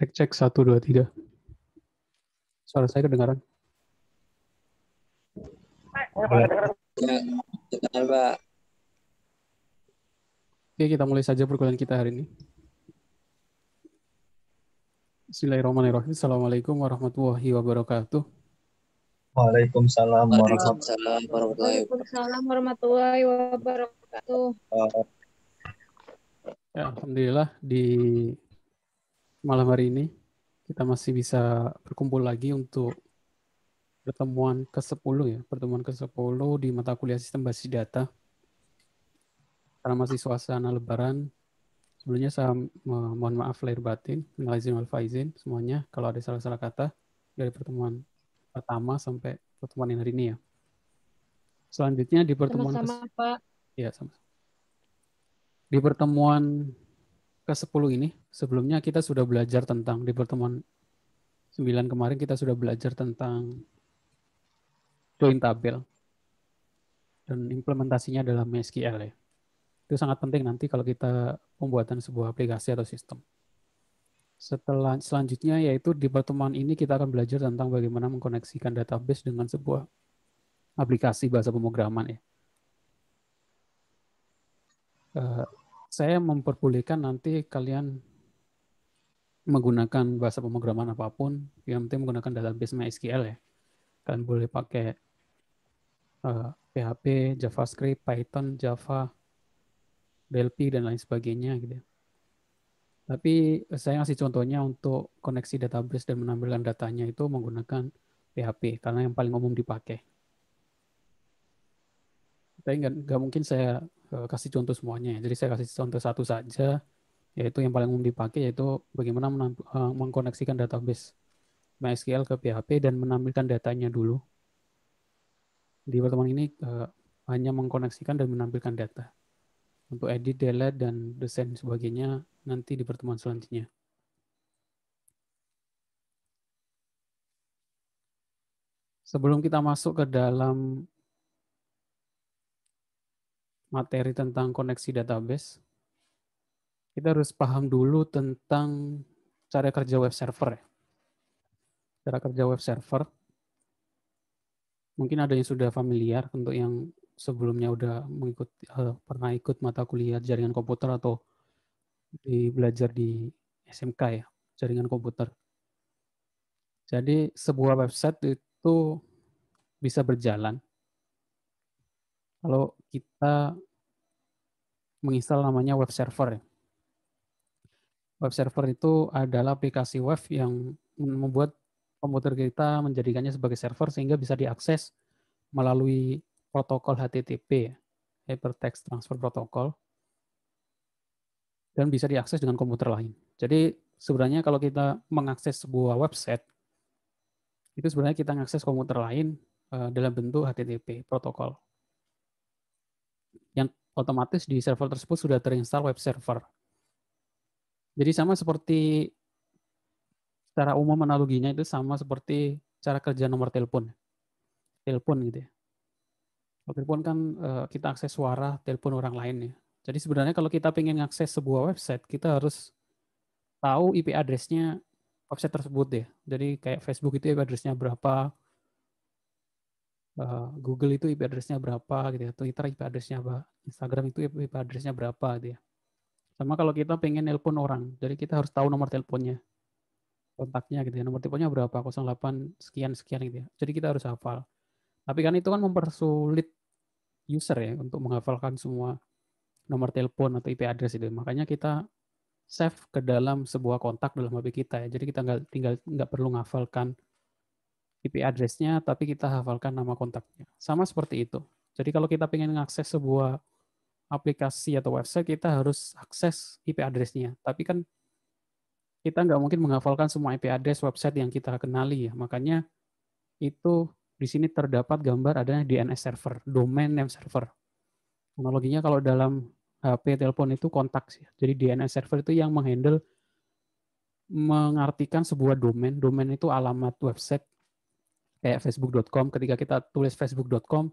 Cek cek satu dua tiga. Suara saya kedengaran? Oke, kita mulai saja perkuliahan kita hari ini. Bismillahirrahmanirrahim. Assalamualaikum warahmatullahi wabarakatuh. Waalaikumsalam warahmatullahi wabarakatuh. Waalaikumsalam warahmatullahi wabarakatuh. Ya, Alhamdulillah di malam hari ini kita masih bisa berkumpul lagi untuk pertemuan ke-10 ya, pertemuan ke-10 di mata kuliah sistem basis data. Karena masih suasana lebaran, sebelumnya saya mohon maaf lahir batin, minal izin wal faizin semuanya kalau ada salah-salah kata dari pertemuan pertama sampai pertemuan yang hari ini ya. Selanjutnya di pertemuan sama, -sama Pak. Ya, sama. Di pertemuan ke-10 ini sebelumnya kita sudah belajar tentang di pertemuan 9 kemarin kita sudah belajar tentang join tabel dan implementasinya dalam MySQL ya. Itu sangat penting nanti kalau kita pembuatan sebuah aplikasi atau sistem. Setelah selanjutnya yaitu di pertemuan ini kita akan belajar tentang bagaimana mengkoneksikan database dengan sebuah aplikasi bahasa pemrograman ya. Uh, saya memperbolehkan nanti kalian menggunakan bahasa pemrograman apapun, yang penting menggunakan database MySQL ya. Kalian boleh pakai uh, eh, PHP, JavaScript, Python, Java, Delphi dan lain sebagainya gitu. Ya. Tapi saya ngasih contohnya untuk koneksi database dan menampilkan datanya itu menggunakan PHP karena yang paling umum dipakai. Tapi nggak, nggak mungkin saya eh, kasih contoh semuanya. Ya. Jadi saya kasih contoh satu saja yaitu yang paling umum dipakai yaitu bagaimana eh, mengkoneksikan database MySQL ke PHP dan menampilkan datanya dulu. Di pertemuan ini uh, hanya mengkoneksikan dan menampilkan data. Untuk edit, delete, dan desain sebagainya nanti di pertemuan selanjutnya. Sebelum kita masuk ke dalam materi tentang koneksi database, kita harus paham dulu tentang cara kerja web server ya. Cara kerja web server. Mungkin ada yang sudah familiar untuk yang sebelumnya udah mengikuti eh, pernah ikut mata kuliah jaringan komputer atau di belajar di SMK ya, jaringan komputer. Jadi sebuah website itu bisa berjalan kalau kita menginstal namanya web server ya. Web server itu adalah aplikasi web yang membuat komputer kita menjadikannya sebagai server sehingga bisa diakses melalui protokol HTTP, Hypertext Transfer Protocol, dan bisa diakses dengan komputer lain. Jadi sebenarnya kalau kita mengakses sebuah website, itu sebenarnya kita mengakses komputer lain eh, dalam bentuk HTTP protokol. Yang otomatis di server tersebut sudah terinstall web server jadi sama seperti secara umum analoginya itu sama seperti cara kerja nomor telepon. Telepon gitu ya. Kalau telepon kan eh, kita akses suara telepon orang lain ya. Jadi sebenarnya kalau kita pengen akses sebuah website, kita harus tahu IP address-nya website tersebut ya. Jadi kayak Facebook itu IP address-nya berapa, eh, Google itu IP address-nya berapa gitu ya, Twitter IP address-nya apa, Instagram itu IP address-nya berapa gitu ya. Sama kalau kita pengen nelpon orang, jadi kita harus tahu nomor teleponnya. Kontaknya gitu ya, nomor teleponnya berapa, 08 sekian sekian gitu ya. Jadi kita harus hafal. Tapi kan itu kan mempersulit user ya untuk menghafalkan semua nomor telepon atau IP address itu. Makanya kita save ke dalam sebuah kontak dalam HP kita ya. Jadi kita nggak tinggal nggak perlu menghafalkan IP addressnya, tapi kita hafalkan nama kontaknya. Sama seperti itu. Jadi kalau kita pengen mengakses sebuah aplikasi atau website kita harus akses IP address-nya. Tapi kan kita nggak mungkin menghafalkan semua IP address website yang kita kenali ya. Makanya itu di sini terdapat gambar adanya DNS server, domain name server. Analoginya kalau dalam HP telepon itu kontak sih. Jadi DNS server itu yang menghandle mengartikan sebuah domain. Domain itu alamat website kayak facebook.com ketika kita tulis facebook.com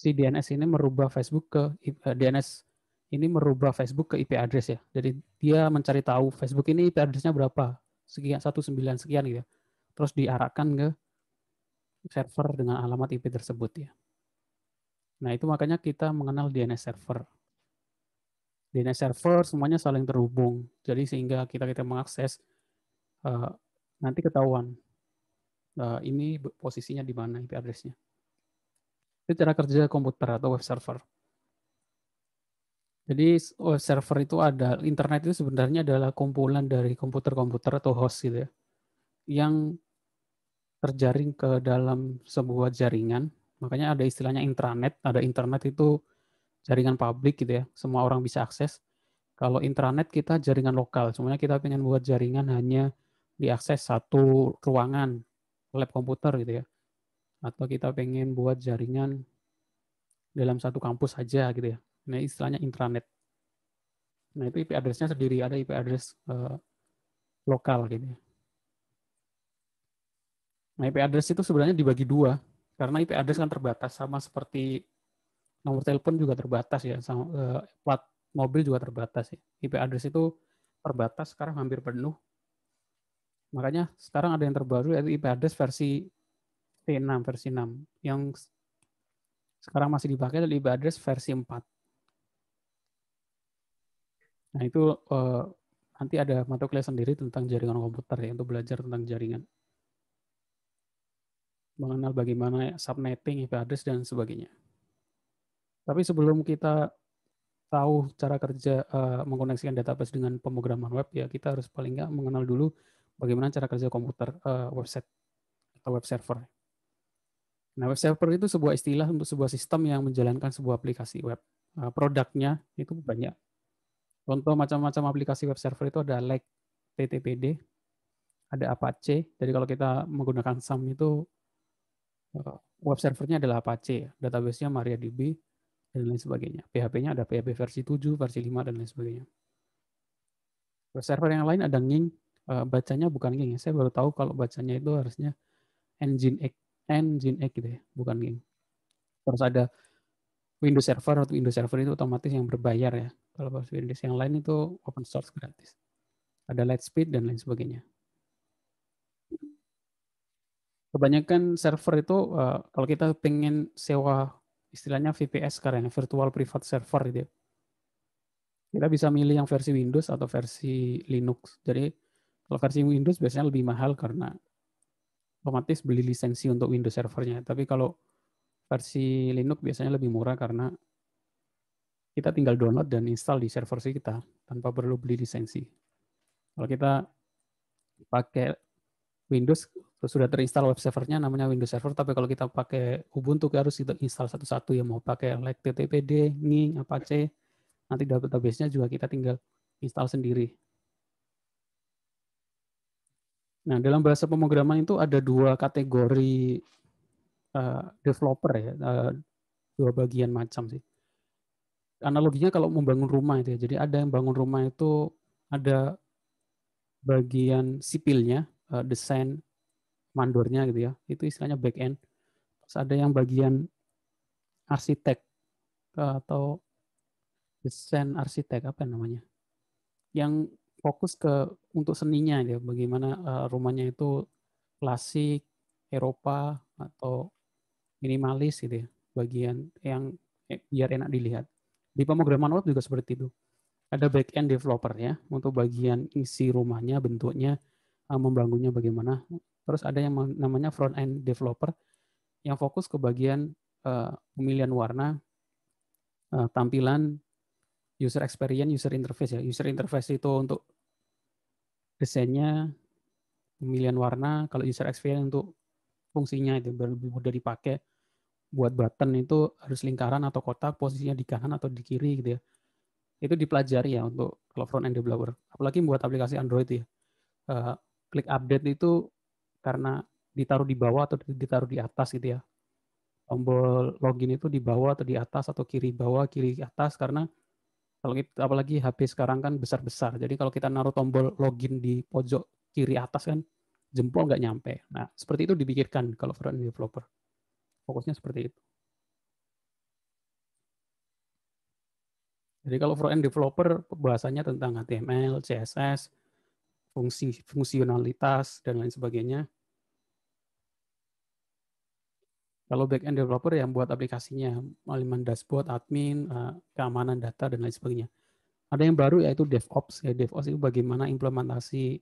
si DNS ini merubah Facebook ke uh, eh, DNS ini merubah Facebook ke IP address ya. Jadi dia mencari tahu Facebook ini IP addressnya berapa, sekian sembilan sekian gitu. Ya. Terus diarahkan ke server dengan alamat IP tersebut ya. Nah, itu makanya kita mengenal DNS server. DNS server semuanya saling terhubung. Jadi sehingga kita kita mengakses eh, nanti ketahuan eh, ini posisinya di mana IP addressnya. nya itu cara kerja komputer atau web server. Jadi web server itu ada internet itu sebenarnya adalah kumpulan dari komputer-komputer atau host gitu ya yang terjaring ke dalam sebuah jaringan. Makanya ada istilahnya intranet, ada internet itu jaringan publik gitu ya, semua orang bisa akses. Kalau intranet kita jaringan lokal, semuanya kita ingin buat jaringan hanya diakses satu ruangan, lab komputer gitu ya atau kita pengen buat jaringan dalam satu kampus saja gitu ya. Nah, istilahnya intranet. Nah, itu IP address-nya sendiri, ada IP address uh, lokal gitu ya. Nah, IP address itu sebenarnya dibagi dua, karena IP address kan terbatas, sama seperti nomor telepon juga terbatas ya, sama, uh, plat mobil juga terbatas ya. IP address itu terbatas, sekarang hampir penuh. Makanya sekarang ada yang terbaru yaitu IP address versi v 6 versi 6 yang sekarang masih dipakai adalah address versi 4. Nah, itu uh, nanti ada mata kuliah sendiri tentang jaringan komputer ya untuk belajar tentang jaringan. Mengenal bagaimana subnetting, IP address dan sebagainya. Tapi sebelum kita tahu cara kerja uh, mengkoneksikan database dengan pemrograman web ya kita harus paling nggak mengenal dulu bagaimana cara kerja komputer uh, website atau web server. Nah, web server itu sebuah istilah untuk sebuah sistem yang menjalankan sebuah aplikasi web. Nah, produknya itu banyak. Contoh macam-macam aplikasi web server itu ada like TTPD, ada Apache. Jadi kalau kita menggunakan SAM itu eh, web servernya adalah Apache, databasenya MariaDB dan lain sebagainya. PHP-nya ada PHP versi 7, versi 5 dan lain sebagainya. Web server yang lain ada Ning, eh, bacanya bukan Ning. Ya. Saya baru tahu kalau bacanya itu harusnya Engine N X gitu ya, bukan geng. Terus ada Windows Server atau Windows Server itu otomatis yang berbayar ya. Kalau Windows yang lain itu open source gratis. Ada Lightspeed dan lain sebagainya. Kebanyakan server itu eh, kalau kita pengen sewa istilahnya VPS sekarang, ya, virtual private server gitu. Ya. Kita bisa milih yang versi Windows atau versi Linux. Jadi kalau versi Windows biasanya lebih mahal karena otomatis beli lisensi untuk Windows servernya. Tapi kalau versi Linux biasanya lebih murah karena kita tinggal download dan install di server kita tanpa perlu beli lisensi. Kalau kita pakai Windows sudah terinstall web servernya namanya Windows Server tapi kalau kita pakai Ubuntu kita harus kita install satu-satu ya mau pakai like TTPD, Ning, Apache nanti database-nya juga kita tinggal install sendiri Nah, dalam bahasa pemrograman itu ada dua kategori uh, developer ya, uh, dua bagian macam sih. Analoginya kalau membangun rumah itu ya. Jadi ada yang bangun rumah itu ada bagian sipilnya, uh, desain mandornya gitu ya. Itu istilahnya back end. Terus ada yang bagian arsitek atau desain arsitek apa namanya? Yang fokus ke untuk seninya ya, bagaimana uh, rumahnya itu klasik Eropa atau minimalis gitu ya bagian yang eh, biar enak dilihat di pemrograman web juga seperti itu ada back end developer ya untuk bagian isi rumahnya bentuknya uh, membangunnya bagaimana terus ada yang namanya front end developer yang fokus ke bagian uh, pemilihan warna uh, tampilan user experience, user interface ya. User interface itu untuk desainnya, pemilihan warna. Kalau user experience untuk fungsinya itu lebih mudah dipakai. Buat button itu harus lingkaran atau kotak, posisinya di kanan atau di kiri gitu ya. Itu dipelajari ya untuk kalau front end developer. Apalagi buat aplikasi Android ya. Uh, klik update itu karena ditaruh di bawah atau ditaruh di atas gitu ya. Tombol login itu di bawah atau di atas atau kiri bawah, kiri atas karena kalau kita apalagi HP sekarang kan besar-besar. Jadi kalau kita naruh tombol login di pojok kiri atas kan jempol nggak nyampe. Nah, seperti itu dipikirkan kalau front end developer. Fokusnya seperti itu. Jadi kalau front end developer bahasanya tentang HTML, CSS, fungsi fungsionalitas dan lain sebagainya. Kalau back-end developer yang buat aplikasinya, aliman dashboard, admin, eh, keamanan data, dan lain sebagainya. Ada yang baru yaitu DevOps. Ya, DevOps itu bagaimana implementasi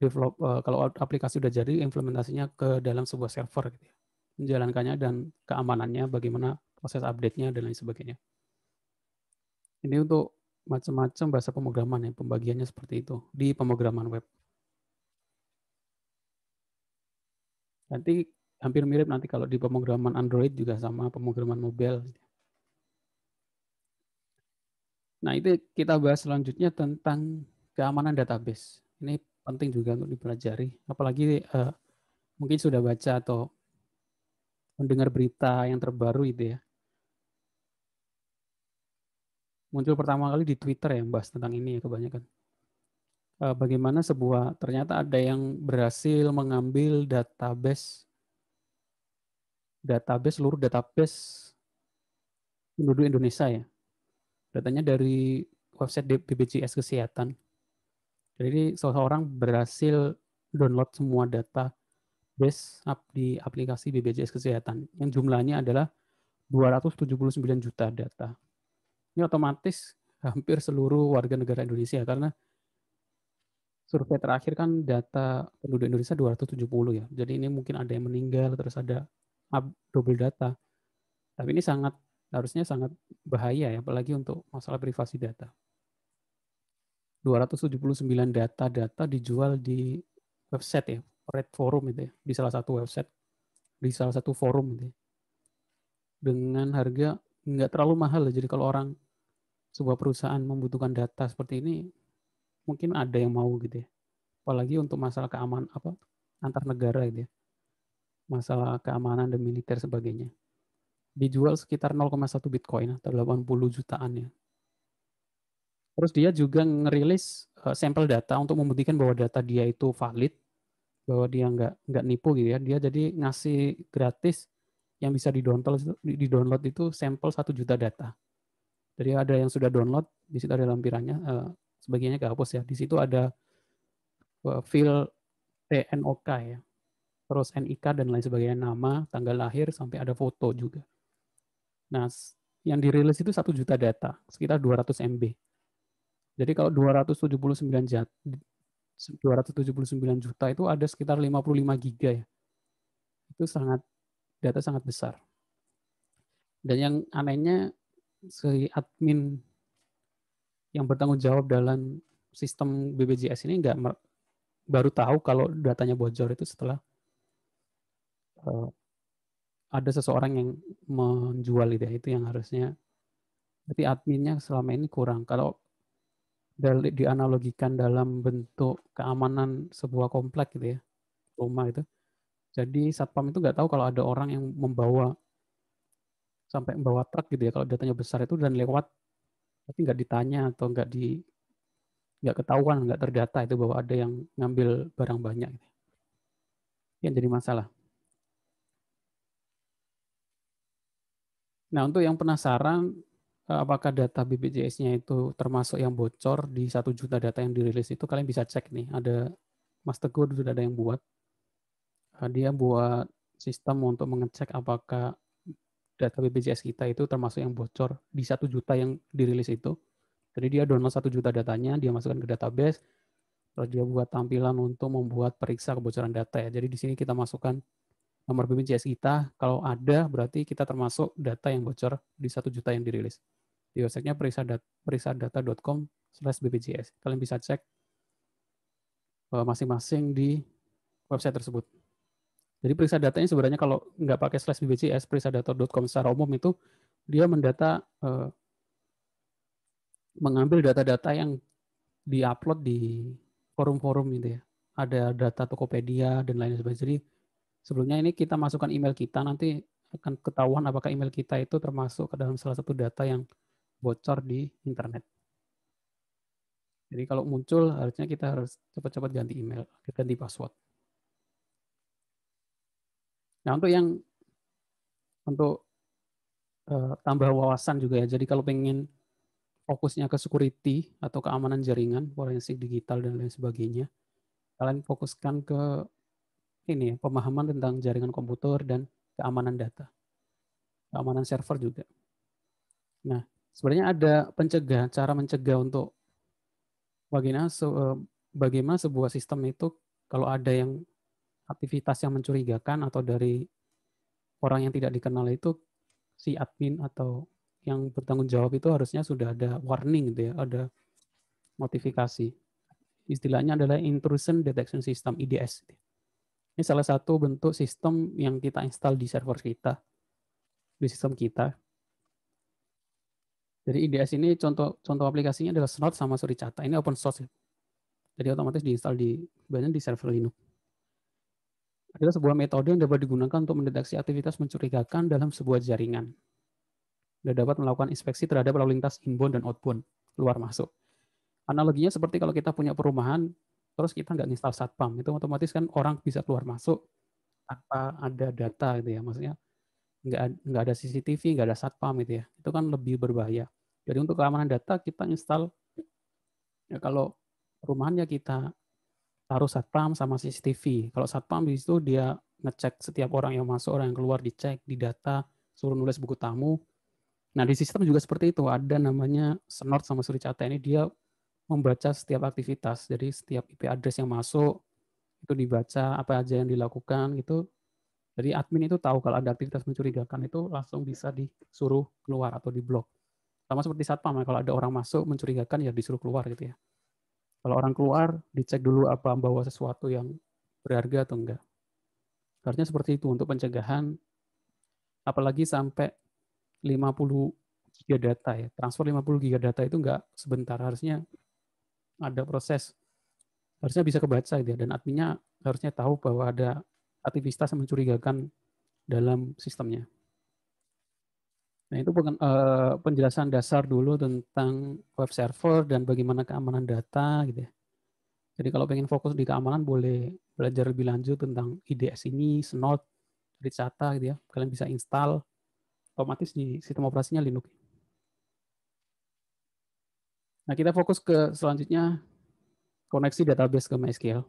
develop eh, kalau aplikasi sudah jadi implementasinya ke dalam sebuah server gitu ya. Menjalankannya dan keamanannya bagaimana proses update-nya dan lain sebagainya. Ini untuk macam-macam bahasa pemrograman ya, pembagiannya seperti itu di pemrograman web. Nanti hampir mirip nanti kalau di pemrograman Android juga sama pemrograman mobile. Nah, itu kita bahas selanjutnya tentang keamanan database. Ini penting juga untuk dipelajari, apalagi eh, mungkin sudah baca atau mendengar berita yang terbaru itu ya. Muncul pertama kali di Twitter yang bahas tentang ini ya kebanyakan eh, bagaimana sebuah ternyata ada yang berhasil mengambil database database seluruh database penduduk Indonesia ya. Datanya dari website BPJS Kesehatan. Jadi seseorang berhasil download semua data base di aplikasi BPJS Kesehatan yang jumlahnya adalah 279 juta data. Ini otomatis hampir seluruh warga negara Indonesia karena survei terakhir kan data penduduk Indonesia 270 ya. Jadi ini mungkin ada yang meninggal, terus ada double data. Tapi ini sangat harusnya sangat bahaya ya, apalagi untuk masalah privasi data. 279 data-data dijual di website ya, Red Forum itu ya, di salah satu website, di salah satu forum itu ya. Dengan harga nggak terlalu mahal. Jadi kalau orang sebuah perusahaan membutuhkan data seperti ini, mungkin ada yang mau gitu ya. Apalagi untuk masalah keamanan apa antar negara gitu ya masalah keamanan dan militer sebagainya. Dijual sekitar 0,1 Bitcoin atau 80 jutaan ya. Terus dia juga ngerilis eh, sampel data untuk membuktikan bahwa data dia itu valid, bahwa dia nggak nggak nipu gitu ya. Dia jadi ngasih gratis yang bisa didownload di download itu sampel satu juta data. Jadi ada yang sudah download, di situ ada lampirannya, uh, sebagiannya kehapus ya. Di situ ada eh, file TNOK ya, terus NIK dan lain sebagainya, nama, tanggal lahir, sampai ada foto juga. Nah, yang dirilis itu satu juta data, sekitar 200 MB. Jadi kalau 279 jat, 279 juta itu ada sekitar 55 giga ya. Itu sangat data sangat besar. Dan yang anehnya si admin yang bertanggung jawab dalam sistem BBJS ini nggak baru tahu kalau datanya bocor itu setelah Eh, ada seseorang yang menjual itu ya, itu yang harusnya berarti adminnya selama ini kurang kalau dari dianalogikan dalam bentuk keamanan sebuah komplek gitu ya rumah itu jadi satpam itu nggak tahu kalau ada orang yang membawa sampai membawa truk gitu ya kalau datanya besar itu dan lewat tapi nggak ditanya atau nggak di nggak ketahuan nggak terdata itu bahwa ada yang ngambil barang banyak gitu. yang jadi masalah Nah, untuk yang penasaran eh, apakah data BPJS-nya itu termasuk yang bocor di satu juta data yang dirilis itu kalian bisa cek nih ada Mas Teguh sudah ada yang buat eh, dia buat sistem untuk mengecek apakah data BPJS kita itu termasuk yang bocor di satu juta yang dirilis itu jadi dia download satu juta datanya dia masukkan ke database terus dia buat tampilan untuk membuat periksa kebocoran data ya jadi di sini kita masukkan nomor BPJS kita. Kalau ada, berarti kita termasuk data yang bocor di satu juta yang dirilis. Di websitenya perisadata.com slash BPJS. Kalian bisa cek eh, masing-masing di website tersebut. Jadi periksa datanya sebenarnya kalau nggak pakai slash BPJS, periksadata.com secara umum itu dia mendata eh, mengambil data-data yang diupload di forum-forum gitu ya. Ada data Tokopedia dan lain sebagainya. Jadi Sebelumnya ini kita masukkan email kita, nanti akan ketahuan apakah email kita itu termasuk ke dalam salah satu data yang bocor di internet. Jadi kalau muncul harusnya kita harus cepat-cepat ganti email, ganti password. Nah untuk yang untuk uh, tambah wawasan juga ya. Jadi kalau pengen fokusnya ke security atau keamanan jaringan, forensik digital dan lain sebagainya, kalian fokuskan ke ini pemahaman tentang jaringan komputer dan keamanan data. Keamanan server juga. Nah, sebenarnya ada pencegah, cara mencegah untuk bagaimana eh, bagaimana sebuah sistem itu kalau ada yang aktivitas yang mencurigakan atau dari orang yang tidak dikenal itu si admin atau yang bertanggung jawab itu harusnya sudah ada warning gitu ya, ada notifikasi. Istilahnya adalah intrusion detection system IDS. Gitu ini salah satu bentuk sistem yang kita install di server kita, di sistem kita. Jadi IDS ini contoh contoh aplikasinya adalah Snort sama Suricata. Ini open source. Ya. Jadi otomatis diinstal di banyak di server Linux. Adalah sebuah metode yang dapat digunakan untuk mendeteksi aktivitas mencurigakan dalam sebuah jaringan. Dan dapat melakukan inspeksi terhadap lalu lintas inbound dan outbound, luar masuk. Analoginya seperti kalau kita punya perumahan, terus kita nggak install satpam itu otomatis kan orang bisa keluar masuk tanpa ada data gitu ya maksudnya nggak nggak ada CCTV nggak ada satpam gitu ya itu kan lebih berbahaya jadi untuk keamanan data kita install ya kalau rumahnya kita taruh satpam sama CCTV kalau satpam di situ dia ngecek setiap orang yang masuk orang yang keluar dicek di data suruh nulis buku tamu nah di sistem juga seperti itu ada namanya snort sama suri ini dia membaca setiap aktivitas. Jadi setiap IP address yang masuk itu dibaca apa aja yang dilakukan gitu. Jadi admin itu tahu kalau ada aktivitas mencurigakan itu langsung bisa disuruh keluar atau diblok. Sama seperti satpam ya, kalau ada orang masuk mencurigakan ya disuruh keluar gitu ya. Kalau orang keluar dicek dulu apa membawa sesuatu yang berharga atau enggak. Harusnya seperti itu untuk pencegahan apalagi sampai 50 giga data ya. Transfer 50 giga data itu enggak sebentar harusnya ada proses harusnya bisa kebaca gitu ya dan adminnya harusnya tahu bahwa ada aktivitas yang mencurigakan dalam sistemnya. Nah, itu eh, penjelasan dasar dulu tentang web server dan bagaimana keamanan data gitu ya. Jadi kalau pengen fokus di keamanan boleh belajar lebih lanjut tentang IDS ini, Snort, Ricata gitu ya. Kalian bisa install otomatis di sistem operasinya Linux. Nah, kita fokus ke selanjutnya koneksi database ke MySQL.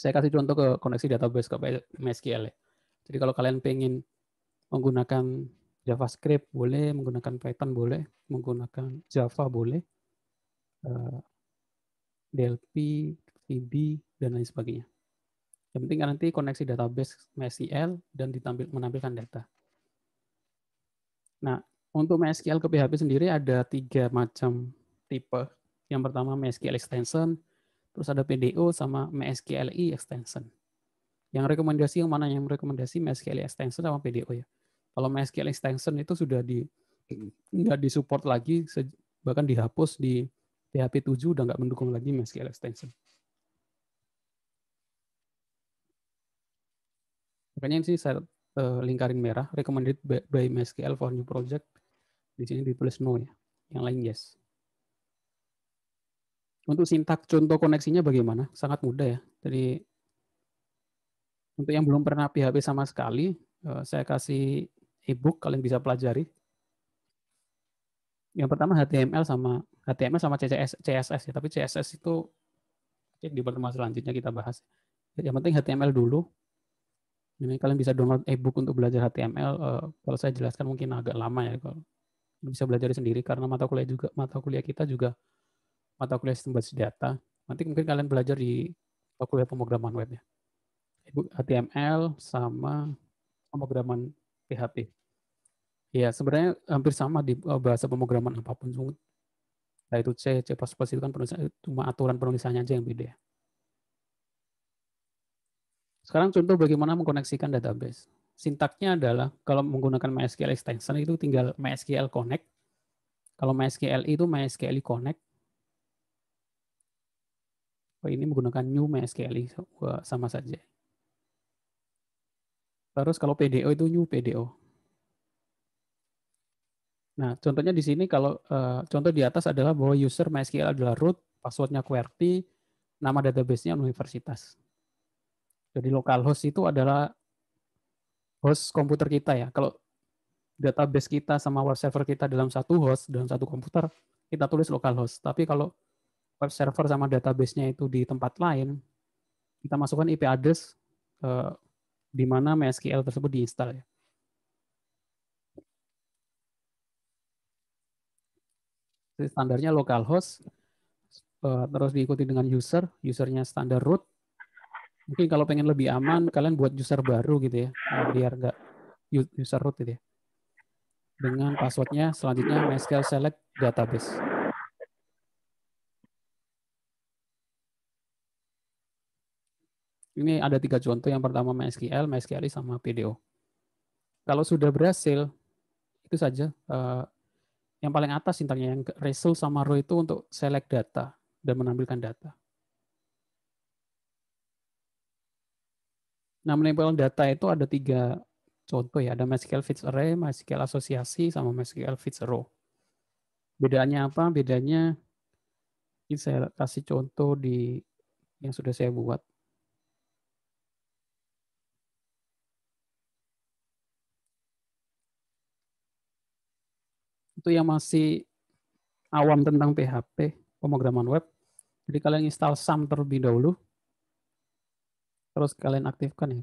Saya kasih contoh ke koneksi database ke MySQL ya. Jadi kalau kalian pengen menggunakan JavaScript boleh, menggunakan Python boleh, menggunakan Java boleh, eh, Delphi, VB, dan lain sebagainya. Yang penting nanti koneksi database MySQL dan ditampil, menampilkan data. Nah, untuk MySQL ke PHP sendiri ada tiga macam tipe. Yang pertama MySQL extension, terus ada PDO sama MySQLi e extension. Yang rekomendasi yang mana? Yang rekomendasi MySQL e extension sama PDO ya. Kalau MySQL extension itu sudah di nggak disupport lagi, bahkan dihapus di PHP 7 udah nggak mendukung lagi MySQL extension. Makanya sih saya uh, lingkarin merah recommended by, MySQL for new project di sini ditulis no ya yang lain yes untuk sintak contoh koneksinya bagaimana sangat mudah ya jadi untuk yang belum pernah PHP sama sekali uh, saya kasih ebook kalian bisa pelajari yang pertama HTML sama HTML sama CSS, CSS ya tapi CSS itu di pertemuan selanjutnya kita bahas yang penting HTML dulu ini kalian bisa download e-book untuk belajar HTML. Uh, eh, kalau saya jelaskan mungkin agak lama ya kalau bisa belajar sendiri karena mata kuliah juga mata kuliah kita juga mata kuliah sistem basis data. Nanti mungkin kalian belajar di kuliah pemrograman web ya. E-book HTML sama pemrograman PHP. Ya, sebenarnya hampir sama di eh, bahasa pemrograman apapun. Nah itu C, C++ itu kan penulisan, cuma aturan penulisannya aja yang beda. Ya. Sekarang contoh bagaimana mengkoneksikan database. Sintaknya adalah kalau menggunakan MySQL extension itu tinggal MySQL connect. Kalau MySQL itu MySQL connect. Oh, ini menggunakan new MySQL sama saja. Terus kalau PDO itu new PDO. Nah, contohnya di sini kalau eh, contoh di atas adalah bahwa user MySQL adalah root, passwordnya QWERTY, nama database-nya universitas. Jadi local host itu adalah host komputer kita ya. Kalau database kita sama web server kita dalam satu host, dalam satu komputer, kita tulis local host. Tapi kalau web server sama database-nya itu di tempat lain, kita masukkan IP address eh, di mana MySQL tersebut diinstal ya. Jadi standarnya localhost, eh, terus diikuti dengan user, usernya standar root, mungkin kalau pengen lebih aman kalian buat user baru gitu ya eh, biar nggak user root gitu ya dengan passwordnya selanjutnya MySQL select database ini ada tiga contoh yang pertama MySQL MySQL sama PDO kalau sudah berhasil itu saja eh, yang paling atas intinya yang result sama row itu untuk select data dan menampilkan data Nah, menempel data itu ada tiga contoh ya. Ada MySQL Fits Array, MySQL Asosiasi, sama MySQL Fits Row. Bedanya apa? Bedanya ini saya kasih contoh di yang sudah saya buat. Itu yang masih awam tentang PHP, pemrograman web. Jadi kalian install SAM terlebih dahulu terus kalian aktifkan ya.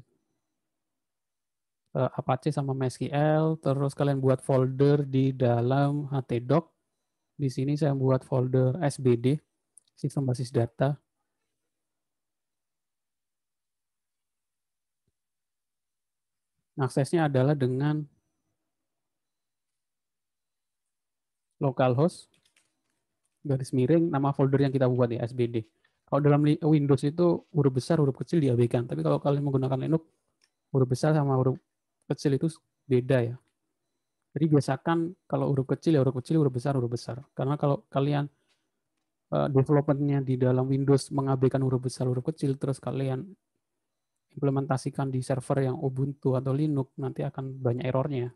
Eh, Apache sama MySQL, terus kalian buat folder di dalam HTDoc. Di sini saya buat folder SBD, sistem basis data. Aksesnya adalah dengan localhost garis miring nama folder yang kita buat ya SBD. Kalau dalam Windows itu huruf besar, huruf kecil diabaikan. Tapi kalau kalian menggunakan Linux, huruf besar sama huruf kecil itu beda ya. Jadi biasakan kalau huruf kecil ya huruf kecil, huruf besar huruf besar. Karena kalau kalian uh, eh, developernya di dalam Windows mengabaikan huruf besar huruf kecil, terus kalian implementasikan di server yang Ubuntu atau Linux, nanti akan banyak errornya.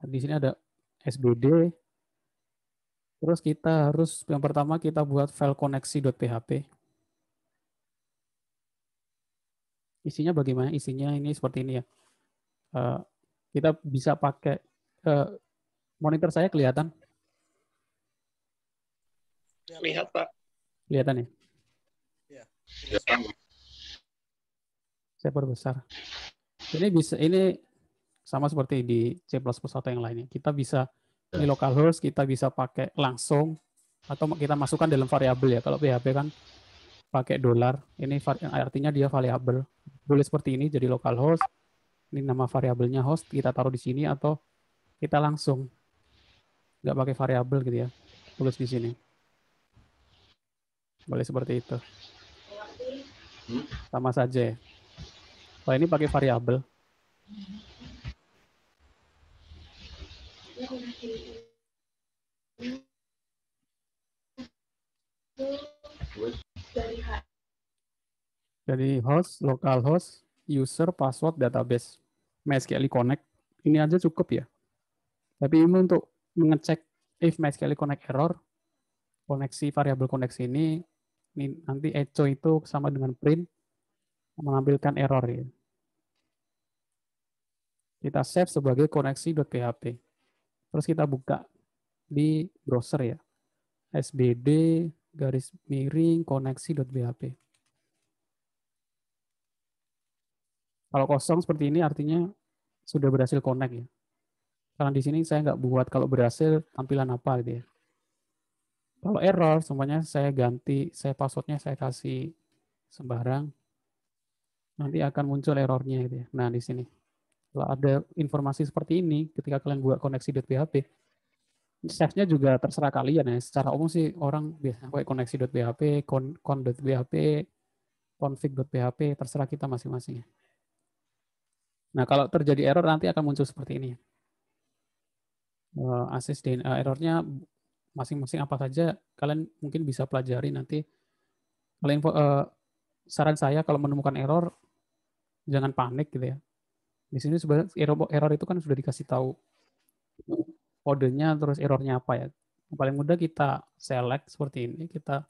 Di sini ada SBD, Terus kita harus yang pertama kita buat file koneksi.php. Isinya bagaimana? Isinya ini seperti ini ya. Eh, kita bisa pakai eh, monitor saya kelihatan? Lihat Pak. Kelihatan ya? Ya. Saya perbesar. Ini bisa ini sama seperti di C++ atau yang lainnya. Kita bisa ini localhost kita bisa pakai langsung atau kita masukkan dalam variabel ya. Kalau PHP kan pakai dolar. Ini artinya dia variabel. Boleh seperti ini jadi localhost. Ini nama variabelnya host kita taruh di sini atau kita langsung nggak pakai variabel gitu ya. Tulis di sini. Boleh seperti itu. Sama saja ya. Kalau ini pakai variabel. Jadi host, local host, user, password, database, MySQL Connect. Ini aja cukup ya. Tapi ini untuk mengecek if MySQL Connect error, koneksi variabel koneksi ini, ini nanti echo itu sama dengan print menampilkan error ya. Kita save sebagai koneksi.php. Terus kita buka di browser ya. sbd garis miring koneksi. php Kalau kosong seperti ini artinya sudah berhasil connect ya. Karena di sini saya nggak buat kalau berhasil tampilan apa gitu ya. Kalau error semuanya saya ganti, saya passwordnya saya kasih sembarang. Nanti akan muncul errornya gitu ya. Nah di sini. Kalau ada informasi seperti ini, ketika kalian buat php Chefnya juga terserah kalian ya. Secara umum sih orang biasanya pakai koneksi.php, con.php, config.php, terserah kita masing-masing. Ya. Nah, kalau terjadi error nanti akan muncul seperti ini. Uh, eh, assist dan uh, eh, errornya masing-masing apa saja kalian mungkin bisa pelajari nanti. Kalian uh, eh, saran saya kalau menemukan error jangan panik gitu ya. Di sini sebenarnya error, error itu kan sudah dikasih tahu kodenya terus errornya apa ya. Paling mudah kita select seperti ini, kita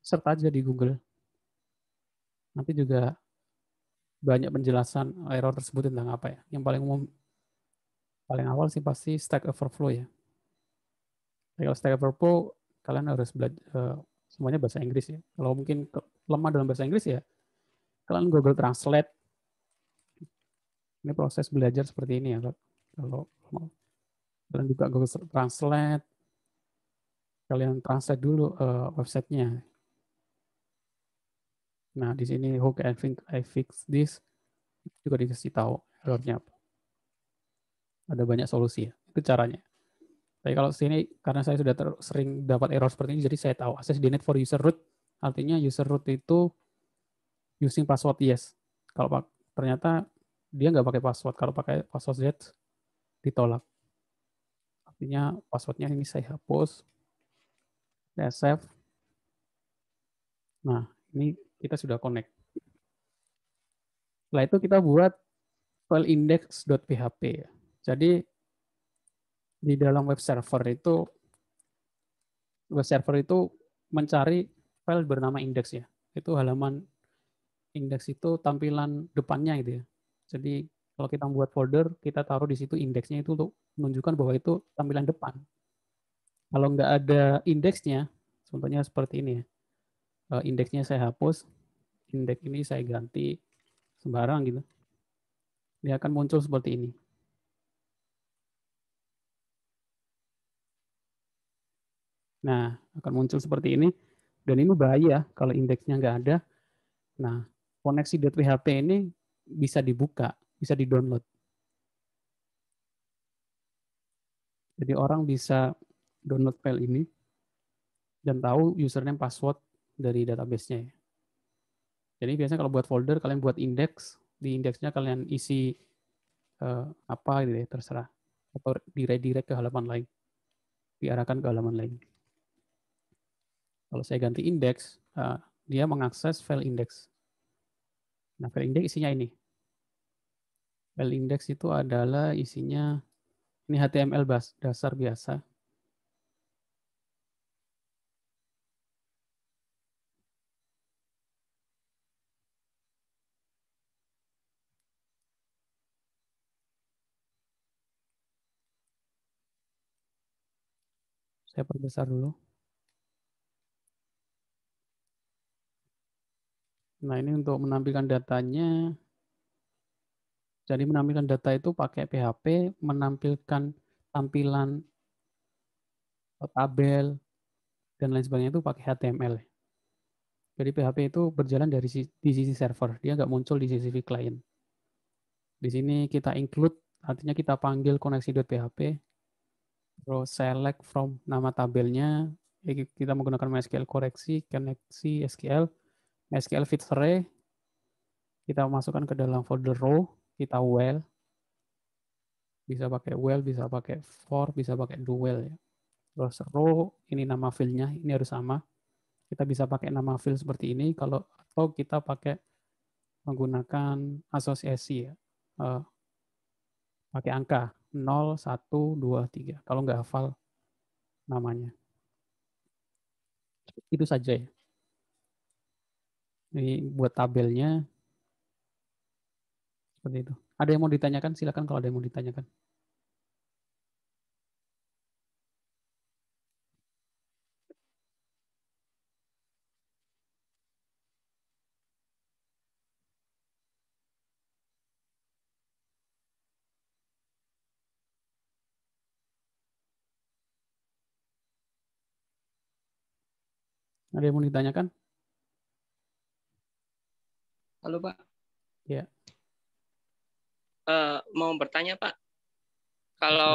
serta aja di Google. Nanti juga banyak penjelasan error tersebut tentang apa ya. Yang paling umum, paling awal sih pasti Stack Overflow ya. kalau Stack Overflow, kalian harus belajar, eh, semuanya bahasa Inggris ya. Kalau mungkin lemah dalam bahasa Inggris ya, kalian Google Translate. Ini proses belajar seperti ini ya, kalau kalian buka Google Translate, kalian translate dulu uh, websitenya. Nah, di sini hook and I fix this juga dikasih tahu errornya apa. Ada banyak solusi ya. Itu caranya. Tapi kalau sini karena saya sudah sering dapat error seperti ini, jadi saya tahu access denied for user root. Artinya user root itu using password yes. Kalau ternyata dia nggak pakai password, kalau pakai password z ditolak artinya passwordnya ini saya hapus. Saya save. Nah, ini kita sudah connect. Setelah itu kita buat file index.php. Jadi di dalam web server itu web server itu mencari file bernama index ya. Itu halaman index itu tampilan depannya gitu ya. Jadi kalau kita membuat folder, kita taruh di situ indeksnya itu untuk menunjukkan bahwa itu tampilan depan. Kalau nggak ada indeksnya, contohnya seperti ini ya. Eh, indeksnya saya hapus, indeks ini saya ganti sembarang gitu. Dia akan muncul seperti ini. Nah, akan muncul seperti ini. Dan ini bahaya kalau indeksnya nggak ada. Nah, koneksi .php ini bisa dibuka bisa di-download. Jadi orang bisa download file ini dan tahu username password dari database-nya. Ya. Jadi biasanya kalau buat folder kalian buat indeks, di indeksnya kalian isi eh, apa gitu ya, terserah atau diredirect ke halaman lain. Diarahkan ke halaman lain. Kalau saya ganti indeks, eh, dia mengakses file indeks. Nah, file indeks isinya ini. L index itu adalah isinya ini HTML bas, dasar biasa. Saya perbesar dulu. Nah, ini untuk menampilkan datanya jadi menampilkan data itu pakai PHP, menampilkan tampilan e, tabel dan lain sebagainya itu pakai HTML. Jadi PHP itu berjalan dari di sisi server, dia nggak muncul di sisi client. Di sini kita include, artinya kita panggil koneksi.php, terus select from nama tabelnya, ya kita menggunakan MySQL koreksi, koneksi SQL, MySQL fit array, kita masukkan ke dalam folder row, kita well. Bisa pakai well, bisa pakai for, bisa pakai do well ya. Terus row ini nama filenya, ini harus sama. Kita bisa pakai nama file seperti ini kalau atau kita pakai menggunakan asosiasi ya. Uh, pakai angka 0 1 2 3 kalau nggak hafal namanya. Itu saja ya. Ini buat tabelnya seperti itu. Ada yang mau ditanyakan? Silakan kalau ada yang mau ditanyakan. Ada yang mau ditanyakan? Halo Pak. Ya uh, mau bertanya Pak, kalau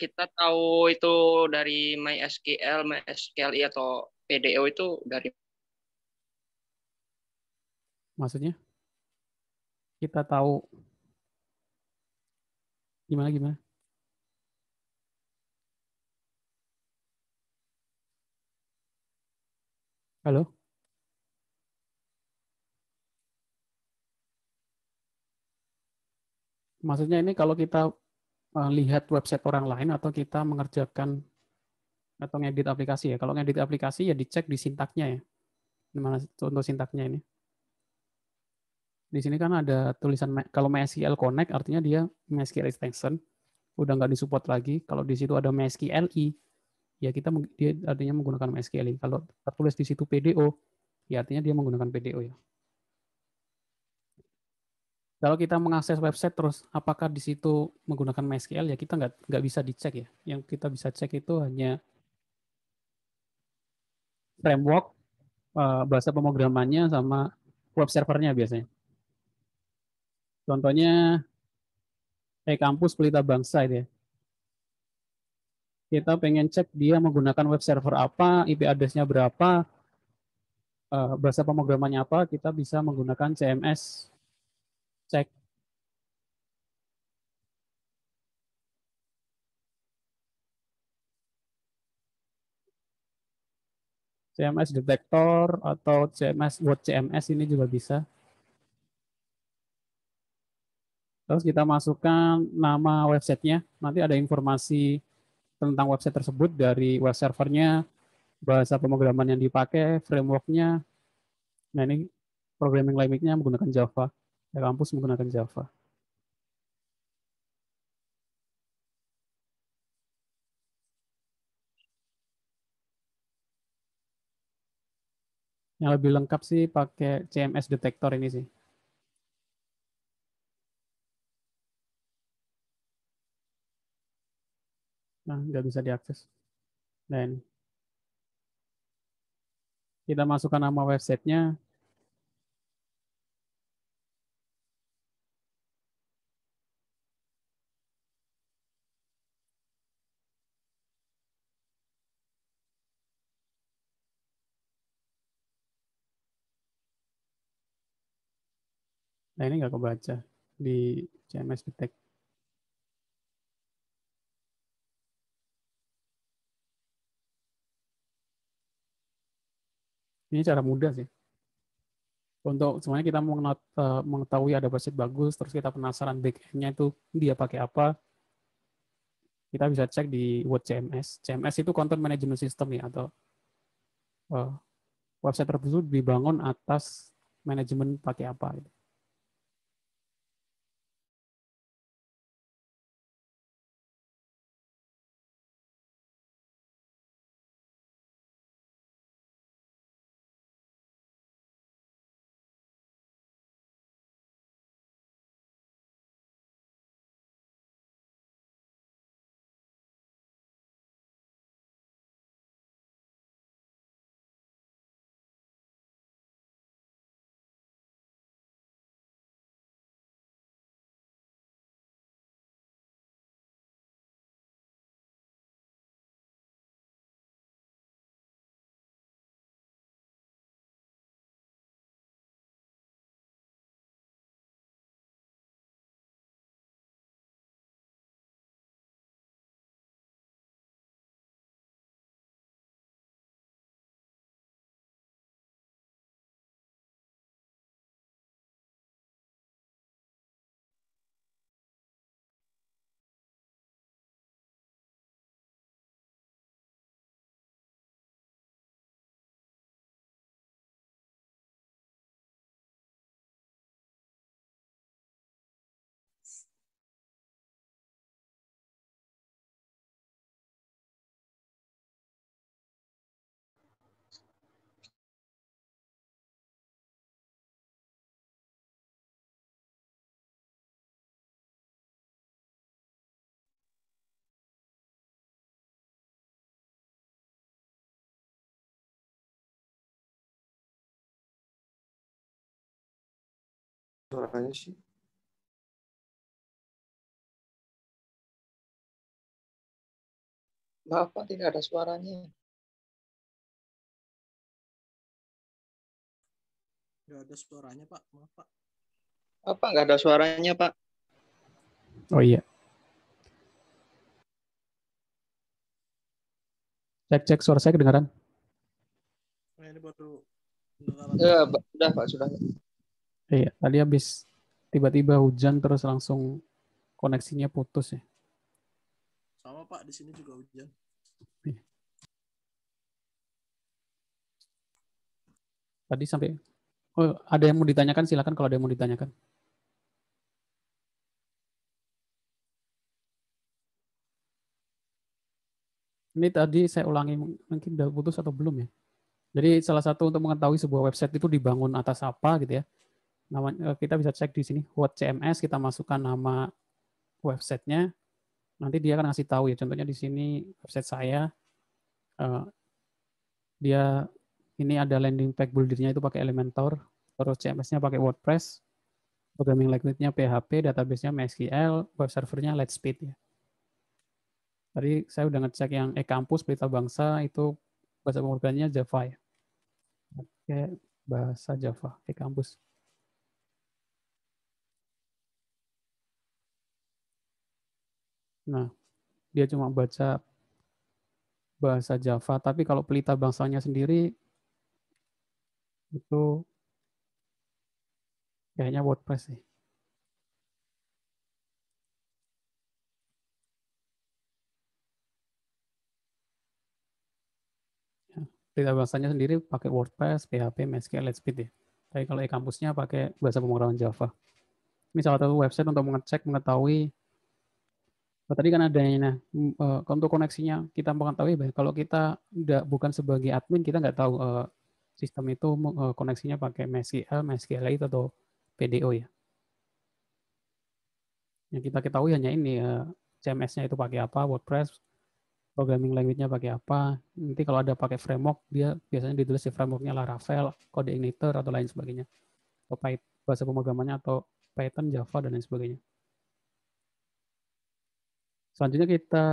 kita tahu itu dari MySQL, MySQL atau PDO itu dari maksudnya kita tahu gimana gimana halo maksudnya ini kalau kita eh, lihat website orang lain atau kita mengerjakan atau ngedit aplikasi ya. Kalau ngedit aplikasi ya dicek di sintaknya ya. Gimana contoh sintaknya ini? Di sini kan ada tulisan kalau MySQL Connect artinya dia MySQL extension udah nggak disupport lagi. Kalau di situ ada MySQL MySQLi ya kita dia artinya menggunakan MySQL. Kalau tertulis di situ PDO ya artinya dia menggunakan PDO ya. Kalau kita mengakses website terus, apakah di situ menggunakan MySQL ya kita nggak nggak bisa dicek ya. Yang kita bisa cek itu hanya framework, eh, bahasa pemrogramannya sama web servernya biasanya. Contohnya kayak kampus pelita bangsa itu ya. Kita pengen cek dia menggunakan web server apa, IP addressnya berapa, eh, bahasa pemrogramannya apa, kita bisa menggunakan CMS cek. CMS detektor atau CMS buat CMS ini juga bisa. Terus kita masukkan nama websitenya. Nanti ada informasi tentang website tersebut dari web servernya, bahasa pemrograman yang dipakai, frameworknya. Nah ini programming language-nya menggunakan Java. Ya, kampus menggunakan Java. Yang lebih lengkap sih pakai CMS detector ini sih. Nah, nggak bisa diakses. Dan Kita masukkan nama websitenya, Nah ini nggak kebaca di CMS Detect. Ini cara mudah sih. Untuk semuanya kita eh, mengetahui ada website bagus, terus kita penasaran backend-nya itu dia pakai apa, kita bisa cek di Word CMS. CMS itu Content Management System ya, atau eh, website tersebut dibangun atas manajemen pakai apa. Gitu. suaranya sih? Maaf Pak, tidak ada suaranya. Tidak ada suaranya Pak, maaf Pak. Apa nggak ada suaranya Pak? Oh iya. Cek cek suara saya kedengaran. Nah, ini baru. Ya, sudah Pak, sudah. Iya, tadi habis tiba-tiba hujan terus langsung koneksinya putus ya. Sama Pak, di sini juga hujan. Iya. Tadi sampai Oh, ada yang mau ditanyakan silakan kalau ada yang mau ditanyakan. Ini tadi saya ulangi mungkin udah putus atau belum ya. Jadi salah satu untuk mengetahui sebuah website itu dibangun atas apa gitu ya namanya eh, kita bisa cek di sini what CMS kita masukkan nama websitenya nanti dia akan ngasih tahu ya contohnya di sini website saya eh, dia ini ada landing page buildernya itu pakai Elementor terus CMS-nya pakai WordPress programming language-nya PHP database-nya MySQL web servernya Lightspeed ya tadi saya udah ngecek yang e-kampus berita bangsa itu bahasa pemrogramnya Java ya oke bahasa Java e-kampus Nah, dia cuma baca bahasa Java, tapi kalau pelita bangsanya sendiri itu kayaknya WordPress sih. Ya, pelita bangsanya sendiri pakai WordPress, PHP, MySQL, Speed ya. Tapi kalau e-kampusnya pakai bahasa pemrograman Java. Ini salah satu website untuk mengecek, mengetahui Oh, tadi kan ada nah uh, untuk koneksinya kita tahu ya kalau kita tidak bukan sebagai admin kita nggak tahu eh, sistem itu uh, koneksinya pakai MySQL, itu atau PDO ya. Yang kita ketahui hanya ini CMS-nya itu pakai apa, WordPress, programming language-nya pakai apa. Nanti kalau ada pakai framework, dia biasanya ditulis di framework-nya Laravel, Code Igniter atau lain sebagainya. Atau bahasa pemrogramannya atau Python, Java dan lain sebagainya. Selanjutnya kita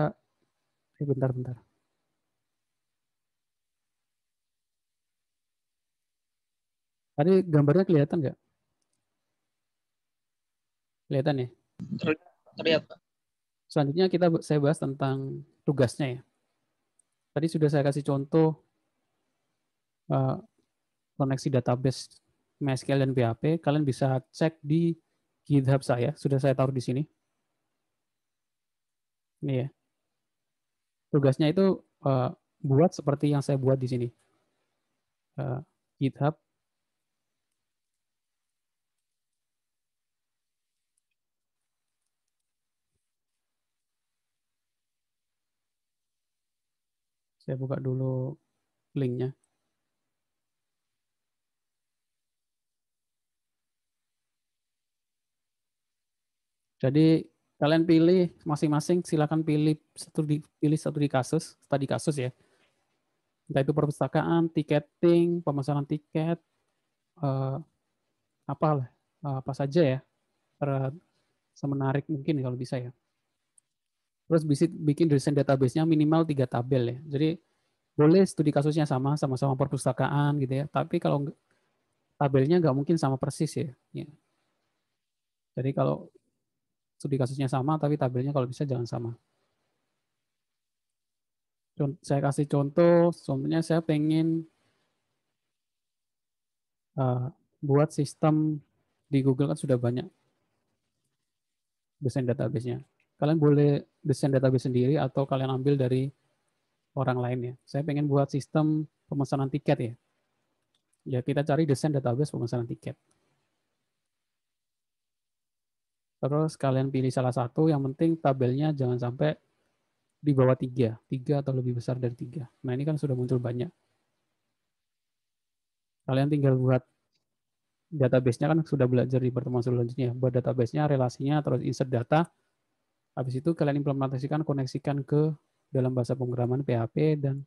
bentar-bentar. Eh, Tadi gambarnya kelihatan nggak? Kelihatan ya? Terlihat, Pak. Selanjutnya kita saya bahas tentang tugasnya ya. Tadi sudah saya kasih contoh eh, koneksi database MySQL dan PHP. Kalian bisa cek di GitHub saya. Sudah saya taruh di sini ya Tugasnya itu uh, buat seperti yang saya buat di sini. Uh, GitHub Saya buka dulu linknya. Jadi Kalian pilih masing-masing silakan pilih satu di pilih satu di kasus, studi kasus ya. Entah itu perpustakaan, tiketing, pemesanan tiket, eh, apalah, eh, apa saja ya. Per, semenarik mungkin kalau bisa ya. Terus bikin desain database-nya minimal tiga tabel ya. Jadi boleh studi kasusnya sama, sama-sama perpustakaan gitu ya. Tapi kalau tabelnya nggak mungkin sama persis ya. ya. Jadi kalau studi kasusnya sama, tapi tabelnya kalau bisa jangan sama. Saya kasih contoh, contohnya saya pengen uh, buat sistem di Google kan sudah banyak desain database-nya. Kalian boleh desain database sendiri atau kalian ambil dari orang lain ya. Saya pengen buat sistem pemesanan tiket ya. Ya kita cari desain database pemesanan tiket. Terus kalian pilih salah satu, yang penting tabelnya jangan sampai di bawah tiga, tiga atau lebih besar dari tiga. Nah, ini kan sudah muncul banyak. Kalian tinggal buat database-nya kan sudah belajar di pertemuan selanjutnya. Buat database-nya, relasinya, terus insert data. Habis itu kalian implementasikan, koneksikan ke dalam bahasa pemrograman PHP dan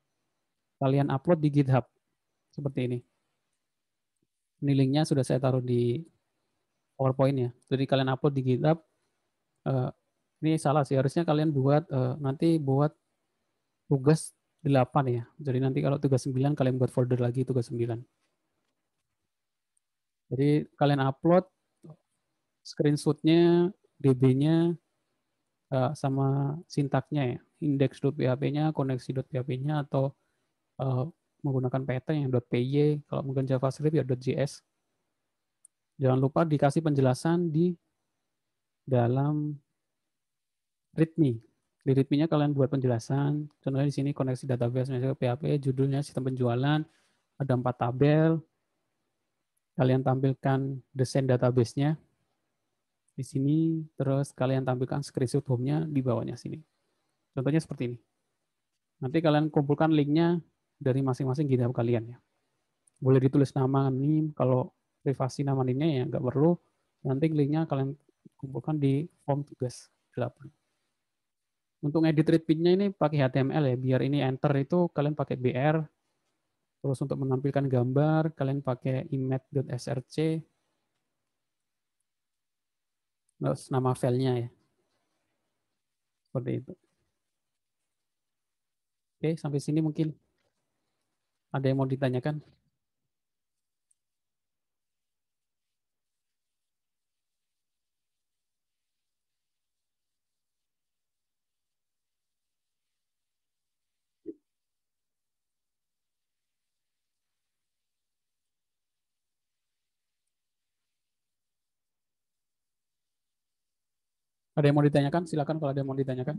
kalian upload di GitHub. Seperti ini. Ini linknya sudah saya taruh di powerpoint ya. Jadi kalian upload di GitHub. Uh, ini salah sih, harusnya kalian buat uh, nanti buat tugas 8 ya. Jadi nanti kalau tugas 9 kalian buat folder lagi tugas 9. Jadi kalian upload screenshotnya, DB-nya, uh, eh, sama sintaknya ya, index.php-nya, koneksi.php-nya, atau uh, menggunakan pattern yang .py, kalau mungkin JavaScript ya .js. Jangan lupa dikasih penjelasan di dalam readme. Di readme-nya kalian buat penjelasan. Contohnya di sini koneksi database misalnya PHP, judulnya sistem penjualan, ada empat tabel. Kalian tampilkan desain database-nya di sini, terus kalian tampilkan screenshot home-nya di bawahnya sini. Contohnya seperti ini. Nanti kalian kumpulkan link-nya dari masing-masing GitHub kalian ya. Boleh ditulis nama, nim, kalau privasi nama linknya ya nggak perlu. Nanti linknya kalian kumpulkan di form tugas 8. Untuk edit read nya ini pakai HTML ya, biar ini enter itu kalian pakai BR. Terus untuk menampilkan gambar, kalian pakai image.src. Terus nama filenya ya. Seperti itu. Oke, sampai sini mungkin ada yang mau ditanyakan. Ada yang mau ditanyakan? Silakan kalau ada yang mau ditanyakan.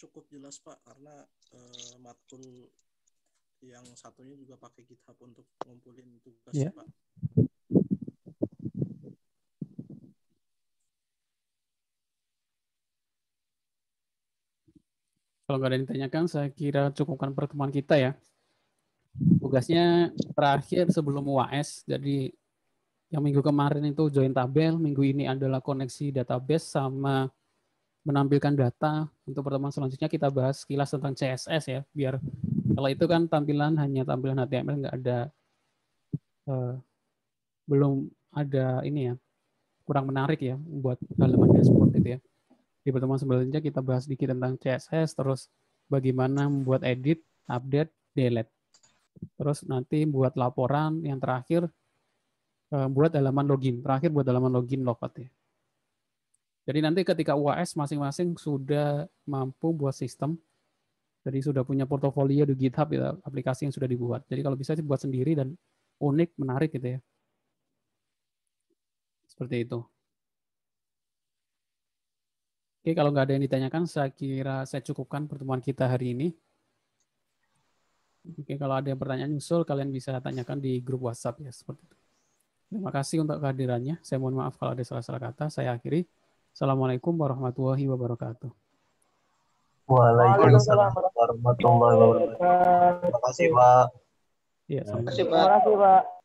Cukup jelas Pak, karena eh, matkul yang satunya juga pakai GitHub untuk ngumpulin tugas yeah. Pak. Kalau nggak ada yang ditanyakan, saya kira cukupkan pertemuan kita ya tugasnya terakhir sebelum UAS. Jadi yang minggu kemarin itu join tabel, minggu ini adalah koneksi database sama menampilkan data. Untuk pertemuan selanjutnya kita bahas kilas tentang CSS ya, biar kalau itu kan tampilan hanya tampilan HTML nggak ada uh, belum ada ini ya kurang menarik ya buat halaman dashboard itu ya. Di pertemuan sebelumnya kita bahas sedikit tentang CSS, terus bagaimana membuat edit, update, delete. Terus nanti buat laporan yang terakhir Eh, buat halaman login. Terakhir buat halaman login logout ya. Jadi nanti ketika UAS masing-masing sudah mampu buat sistem, jadi sudah punya portofolio di GitHub ya, aplikasi yang sudah dibuat. Jadi kalau bisa sih buat sendiri dan unik, menarik gitu ya. Seperti itu. Oke, kalau nggak ada yang ditanyakan, saya kira saya cukupkan pertemuan kita hari ini. Oke, kalau ada yang pertanyaan nyusul, kalian bisa tanyakan di grup WhatsApp ya, seperti itu. Terima kasih untuk kehadirannya. Saya mohon maaf kalau ada salah-salah kata. Saya akhiri. Assalamualaikum warahmatullahi wabarakatuh. Waalaikumsalam warahmatullahi wabarakatuh. Terima kasih, Pak. Iya, Terima kasih, Pak.